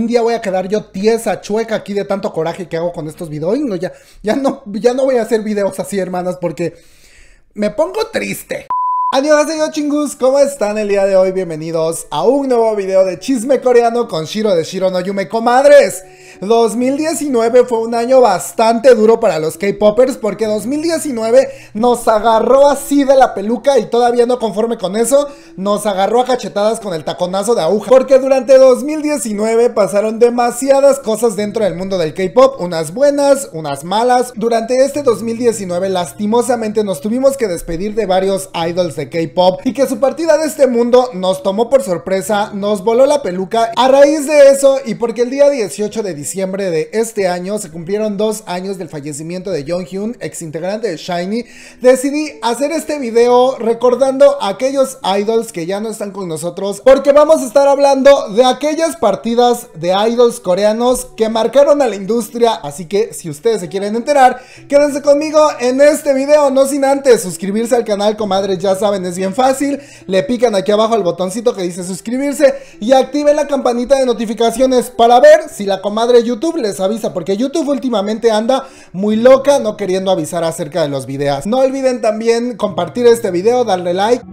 Un día voy a quedar yo tiesa, chueca aquí de tanto coraje que hago con estos videos. ya, ya, no, ya no voy a hacer videos así, hermanas, porque me pongo triste. Adiós, yo chingus, ¿cómo están el día de hoy? Bienvenidos a un nuevo video de chisme coreano con Shiro de Shiro no Yume Comadres. 2019 fue un año bastante duro para los K-Poppers porque 2019 nos agarró así de la peluca y todavía no conforme con eso, nos agarró a cachetadas con el taconazo de aguja. Porque durante 2019 pasaron demasiadas cosas dentro del mundo del K-Pop, unas buenas, unas malas. Durante este 2019 lastimosamente nos tuvimos que despedir de varios idols de K-pop y que su partida de este mundo nos tomó por sorpresa, nos voló la peluca. A raíz de eso y porque el día 18 de diciembre de este año se cumplieron dos años del fallecimiento de Jong Hyun, ex integrante de Shiny, decidí hacer este video recordando a aquellos idols que ya no están con nosotros porque vamos a estar hablando de aquellas partidas de idols coreanos que marcaron a la industria, así que si ustedes se quieren enterar, quédense conmigo en este video, no sin antes suscribirse al canal Comadre Yasa es bien fácil. Le pican aquí abajo al botoncito que dice suscribirse y activen la campanita de notificaciones para ver si la comadre YouTube les avisa, porque YouTube últimamente anda muy loca no queriendo avisar acerca de los videos. No olviden también compartir este video, darle like.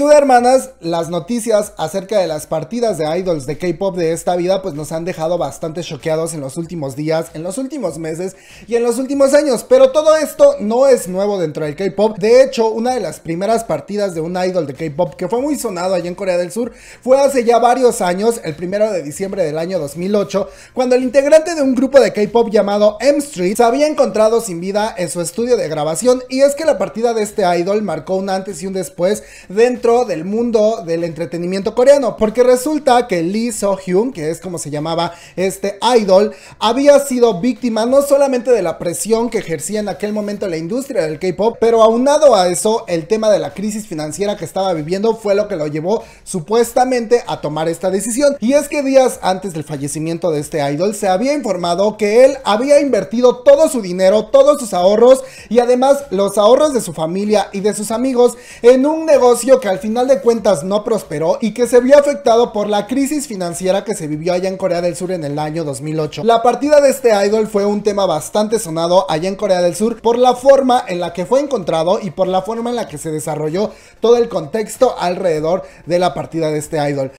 duda, hermanas, las noticias acerca de las partidas de idols de K-pop de esta vida pues nos han dejado bastante choqueados en los últimos días, en los últimos meses y en los últimos años, pero todo esto no es nuevo dentro del K-pop. De hecho, una de las primeras partidas de un idol de K-pop que fue muy sonado allá en Corea del Sur fue hace ya varios años, el primero de diciembre del año 2008, cuando el integrante de un grupo de K-pop llamado M Street se había encontrado sin vida en su estudio de grabación y es que la partida de este idol marcó un antes y un después dentro del mundo del entretenimiento coreano, porque resulta que Lee So-hyun, que es como se llamaba este idol, había sido víctima no solamente de la presión que ejercía en aquel momento la industria del K-pop, pero aunado a eso, el tema de la crisis financiera que estaba viviendo fue lo que lo llevó supuestamente a tomar esta decisión. Y es que días antes del fallecimiento de este idol se había informado que él había invertido todo su dinero, todos sus ahorros y además los ahorros de su familia y de sus amigos en un negocio que al final de cuentas no prosperó y que se vio afectado por la crisis financiera que se vivió allá en Corea del Sur en el año 2008. La partida de este idol fue un tema bastante sonado allá en Corea del Sur por la forma en la que fue encontrado y por la forma en la que se desarrolló todo el contexto alrededor de la partida de este idol.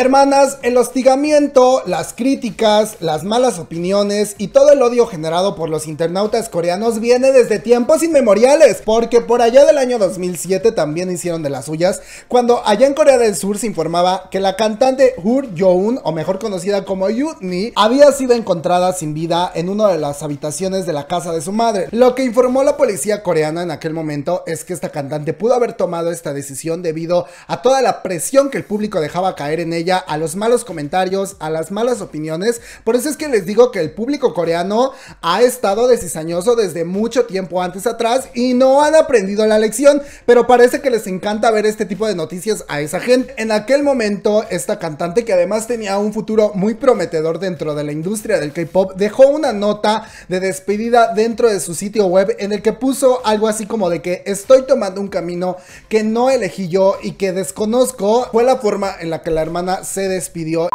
Hermanas, el hostigamiento, las críticas, las malas opiniones y todo el odio generado por los internautas coreanos viene desde tiempos inmemoriales, porque por allá del año 2007 también hicieron de las suyas, cuando allá en Corea del Sur se informaba que la cantante Hur Yoon, o mejor conocida como Yutni, había sido encontrada sin vida en una de las habitaciones de la casa de su madre. Lo que informó la policía coreana en aquel momento es que esta cantante pudo haber tomado esta decisión debido a toda la presión que el público dejaba caer en ella a los malos comentarios, a las malas opiniones. Por eso es que les digo que el público coreano ha estado desizañoso desde mucho tiempo antes atrás y no han aprendido la lección, pero parece que les encanta ver este tipo de noticias a esa gente. En aquel momento, esta cantante que además tenía un futuro muy prometedor dentro de la industria del K-pop, dejó una nota de despedida dentro de su sitio web en el que puso algo así como de que estoy tomando un camino que no elegí yo y que desconozco. Fue la forma en la que la hermana se despidió.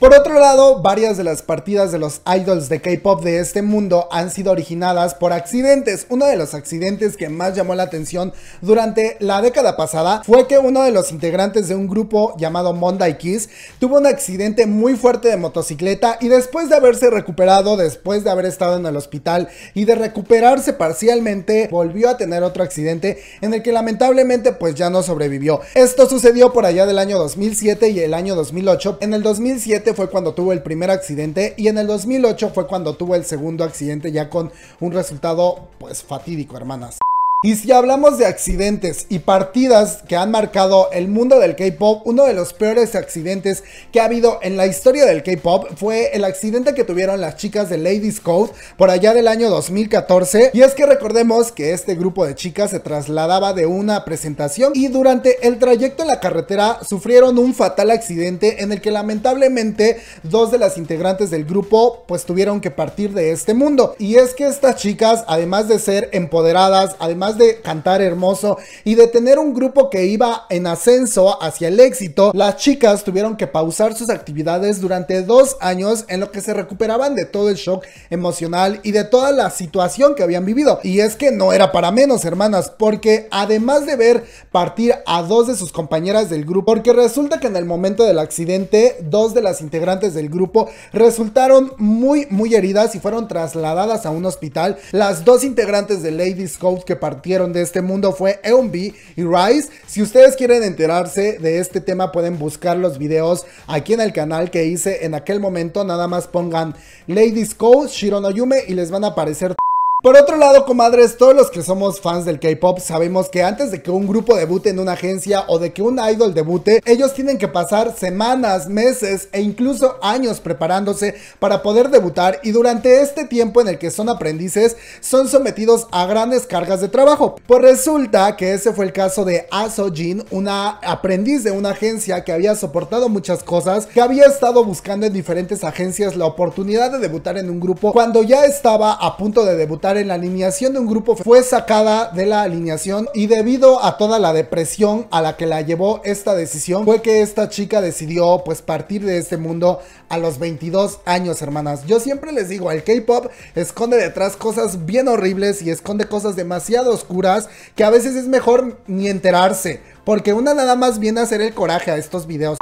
Por otro lado, varias de las partidas de los idols de K-pop de este mundo han sido originadas por accidentes. Uno de los accidentes que más llamó la atención durante la década pasada fue que uno de los integrantes de un grupo llamado Monday Kiss tuvo un accidente muy fuerte de motocicleta y después de haberse recuperado, después de haber estado en el hospital y de recuperarse parcialmente, volvió a tener otro accidente en el que lamentablemente pues ya no sobrevivió. Esto sucedió por allá del año 2007 y el año 2008. En el 2007 fue cuando tuvo el primer accidente y en el 2008 fue cuando tuvo el segundo accidente ya con un resultado pues fatídico, hermanas. Y si hablamos de accidentes y partidas que han marcado el mundo del K-Pop, uno de los peores accidentes que ha habido en la historia del K-Pop fue el accidente que tuvieron las chicas de Ladies Code por allá del año 2014. Y es que recordemos que este grupo de chicas se trasladaba de una presentación y durante el trayecto en la carretera sufrieron un fatal accidente en el que lamentablemente dos de las integrantes del grupo pues tuvieron que partir de este mundo. Y es que estas chicas, además de ser empoderadas, además de cantar hermoso y de tener un grupo que iba en ascenso hacia el éxito, las chicas tuvieron que pausar sus actividades durante dos años en lo que se recuperaban de todo el shock emocional y de toda la situación que habían vivido. Y es que no era para menos, hermanas, porque además de ver partir a dos de sus compañeras del grupo, porque resulta que en el momento del accidente, dos de las integrantes del grupo resultaron muy, muy heridas y fueron trasladadas a un hospital. Las dos integrantes de Ladies Ghost que partieron de este mundo fue Eunbi y Rice. Si ustedes quieren enterarse de este tema, pueden buscar los videos aquí en el canal que hice en aquel momento. Nada más pongan Ladies Code, Yume y les van a aparecer por otro lado, comadres, todos los que somos fans del K-pop sabemos que antes de que un grupo debute en una agencia o de que un idol debute, ellos tienen que pasar semanas, meses e incluso años preparándose para poder debutar y durante este tiempo en el que son aprendices son sometidos a grandes cargas de trabajo. Pues resulta que ese fue el caso de Aso Jin, una aprendiz de una agencia que había soportado muchas cosas, que había estado buscando en diferentes agencias la oportunidad de debutar en un grupo cuando ya estaba a punto de debutar en la alineación de un grupo fue sacada de la alineación y debido a toda la depresión a la que la llevó esta decisión fue que esta chica decidió pues partir de este mundo a los 22 años hermanas. Yo siempre les digo, el K-Pop esconde detrás cosas bien horribles y esconde cosas demasiado oscuras que a veces es mejor ni enterarse. Porque una nada más viene a hacer el coraje a estos videos.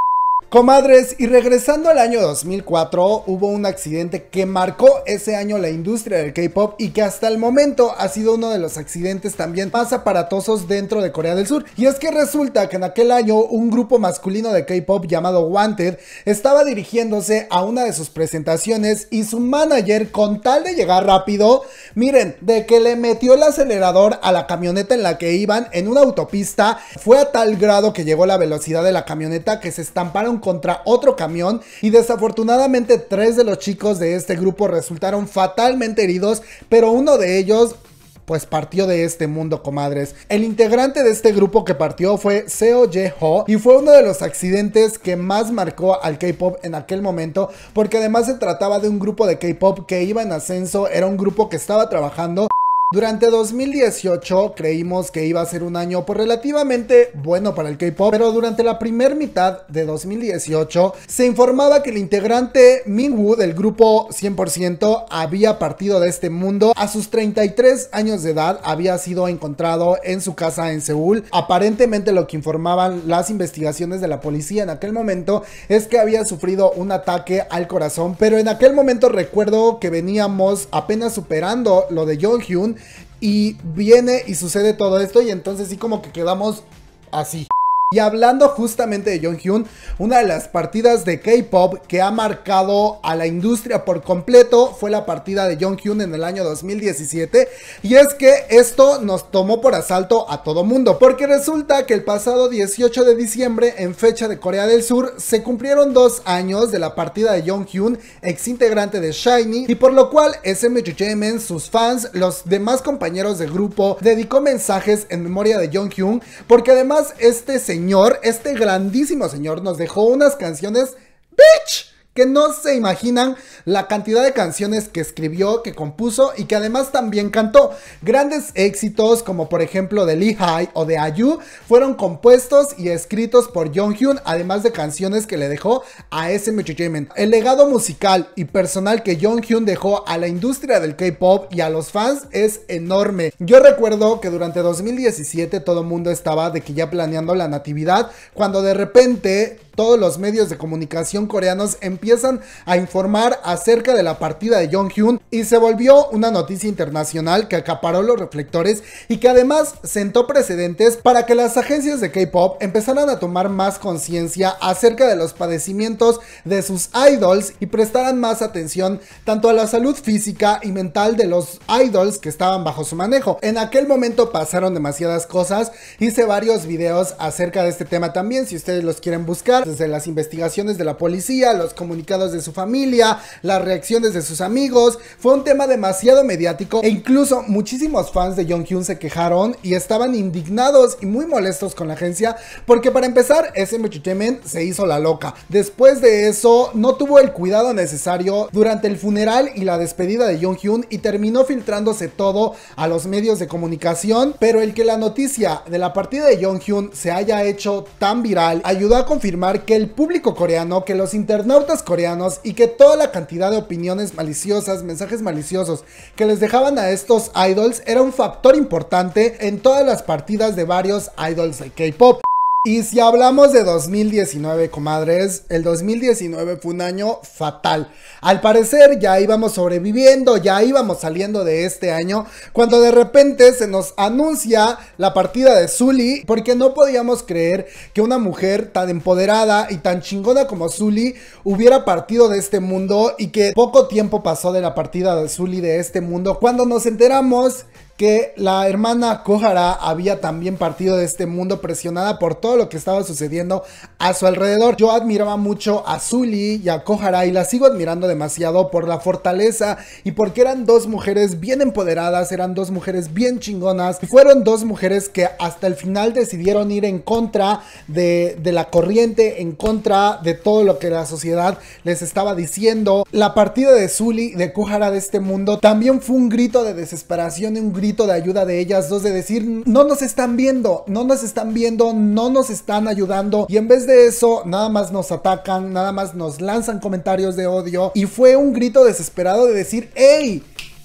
Comadres, y regresando al año 2004, hubo un accidente que marcó ese año la industria del K-pop y que hasta el momento ha sido uno de los accidentes también más aparatosos dentro de Corea del Sur. Y es que resulta que en aquel año un grupo masculino de K-pop llamado Wanted estaba dirigiéndose a una de sus presentaciones y su manager, con tal de llegar rápido, miren, de que le metió el acelerador a la camioneta en la que iban en una autopista, fue a tal grado que llegó la velocidad de la camioneta que se estamparon contra otro camión y desafortunadamente tres de los chicos de este grupo resultaron fatalmente heridos, pero uno de ellos pues partió de este mundo, comadres. El integrante de este grupo que partió fue Seo Ye Ho y fue uno de los accidentes que más marcó al K-pop en aquel momento, porque además se trataba de un grupo de K-pop que iba en ascenso, era un grupo que estaba trabajando durante 2018 creímos que iba a ser un año por pues, relativamente bueno para el K-pop, pero durante la primera mitad de 2018 se informaba que el integrante Minwoo del grupo 100% había partido de este mundo. A sus 33 años de edad había sido encontrado en su casa en Seúl. Aparentemente lo que informaban las investigaciones de la policía en aquel momento es que había sufrido un ataque al corazón, pero en aquel momento recuerdo que veníamos apenas superando lo de Jonghyun y viene y sucede todo esto y entonces sí como que quedamos así. Y hablando justamente de Jung Hyun, una de las partidas de K-pop que ha marcado a la industria por completo fue la partida de Jung Hyun en el año 2017. Y es que esto nos tomó por asalto a todo mundo, porque resulta que el pasado 18 de diciembre, en fecha de Corea del Sur, se cumplieron dos años de la partida de Jung Hyun, ex integrante de Shiny, y por lo cual SM sus fans, los demás compañeros de grupo, dedicó mensajes en memoria de Jung Hyun, porque además este señor este grandísimo señor, nos dejó unas canciones, bitch, que no se imaginan la cantidad de canciones que escribió, que compuso y que además también cantó. Grandes éxitos como por ejemplo de Lee High o de Ayu fueron compuestos y escritos por Jong Hyun, además de canciones que le dejó a ese Entertainment. El legado musical y personal que Jong Hyun dejó a la industria del K-pop y a los fans es enorme. Yo recuerdo que durante 2017 todo el mundo estaba de que ya planeando la natividad, cuando de repente todos los medios de comunicación coreanos empiezan a informar acerca de la partida de Jong Hyun y se volvió una noticia internacional que acaparó los reflectores y que además sentó precedentes para que las agencias de K-pop empezaran a tomar más conciencia acerca de los padecimientos de sus idols y prestaran más atención tanto a la salud física y mental de los idols que estaban bajo su manejo. En aquel momento pasaron demasiadas cosas, hice varios videos acerca de este tema también, si ustedes los quieren buscar, desde las investigaciones de la policía, los comunicados de su familia, las reacciones de sus amigos. Fue un tema demasiado mediático e incluso muchísimos fans de Jong Hyun se quejaron y estaban indignados y muy molestos con la agencia porque para empezar SM Entertainment se hizo la loca. Después de eso no tuvo el cuidado necesario durante el funeral y la despedida de Jong Hyun y terminó filtrándose todo a los medios de comunicación, pero el que la noticia de la partida de Jong Hyun se haya hecho tan viral ayudó a confirmar que el público coreano, que los internautas coreanos y que toda la cantidad de opiniones maliciosas, mensajes maliciosos que les dejaban a estos idols era un factor importante en todas las partidas de varios idols de K-pop. Y si hablamos de 2019, comadres, el 2019 fue un año fatal. Al parecer ya íbamos sobreviviendo, ya íbamos saliendo de este año, cuando de repente se nos anuncia la partida de Zully, porque no podíamos creer que una mujer tan empoderada y tan chingona como Zully hubiera partido de este mundo y que poco tiempo pasó de la partida de Zully de este mundo, cuando nos enteramos que la hermana Kohara había también partido de este mundo presionada por todo lo que estaba sucediendo a su alrededor. Yo admiraba mucho a Zully y a Kohara y la sigo admirando demasiado por la fortaleza y porque eran dos mujeres bien empoderadas, eran dos mujeres bien chingonas y fueron dos mujeres que hasta el final decidieron ir en contra de, la corriente, en contra de todo lo que la sociedad les estaba diciendo. La partida de Zully, de Kohara de este mundo, también fue un grito de desesperación, un grito de ayuda de ellas dos de decir, no nos están viendo, no nos están viendo, no nos están ayudando. Y en vez de eso, nada más nos atacan, nada más nos lanzan comentarios de odio. Y fue un grito desesperado de decir, hey,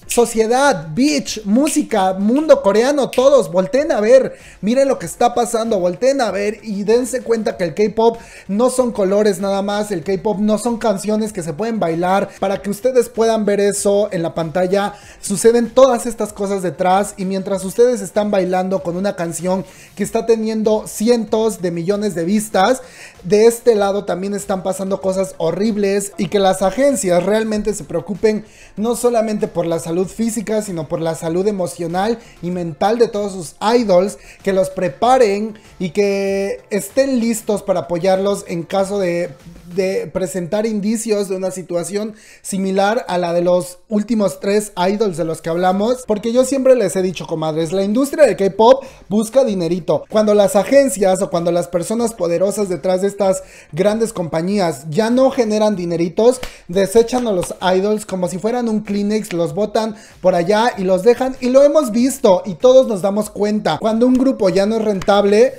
Sociedad, beach, música, mundo coreano, todos, volteen a ver, miren lo que está pasando, volteen a ver y dense cuenta que el K-Pop no son colores nada más, el K-Pop no son canciones que se pueden bailar, para que ustedes puedan ver eso en la pantalla, suceden todas estas cosas detrás y mientras ustedes están bailando con una canción que está teniendo cientos de millones de vistas, de este lado también están pasando cosas horribles y que las agencias realmente se preocupen no solamente por la salud, física, sino por la salud emocional y mental de todos sus idols, que los preparen y que estén listos para apoyarlos en caso de, presentar indicios de una situación similar a la de los últimos tres idols de los que hablamos, porque yo siempre les he dicho, comadres, la industria de K-Pop busca dinerito. Cuando las agencias o cuando las personas poderosas detrás de estas grandes compañías ya no generan dineritos, desechan a los idols como si fueran un Kleenex, los botan por allá y los dejan y lo hemos visto y todos nos damos cuenta. Cuando un grupo ya no es rentable,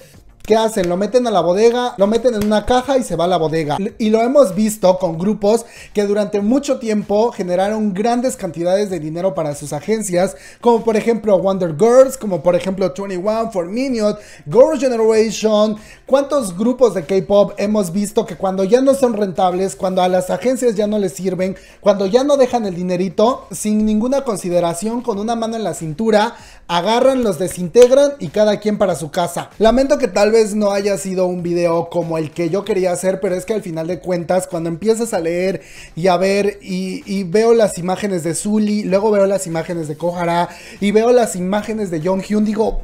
¿Qué hacen? Lo meten a la bodega, lo meten en una caja y se va a la bodega. Y lo hemos visto con grupos que durante mucho tiempo generaron grandes cantidades de dinero para sus agencias, como por ejemplo Wonder Girls, como por ejemplo 21, For Minute, Girls Generation. ¿Cuántos grupos de K-pop hemos visto que cuando ya no son rentables, cuando a las agencias ya no les sirven, cuando ya no dejan el dinerito, sin ninguna consideración, con una mano en la cintura, agarran, los desintegran y cada quien para su casa? Lamento que tal vez no haya sido un video como el que yo quería hacer, pero es que al final de cuentas, cuando empiezas a leer y a ver y, veo las imágenes de Zully, luego veo las imágenes de Kohara y veo las imágenes de Jong Hyun, digo,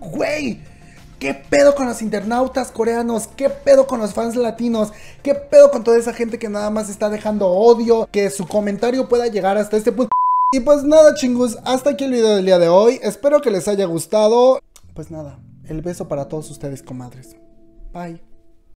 güey, ¿Qué pedo con los internautas coreanos? ¿Qué pedo con los fans latinos? ¿Qué pedo con toda esa gente que nada más está dejando odio? Que su comentario pueda llegar hasta este punto. Y pues nada, chingus, hasta aquí el video del día de hoy. Espero que les haya gustado. Pues nada. El beso para todos ustedes, comadres. Bye.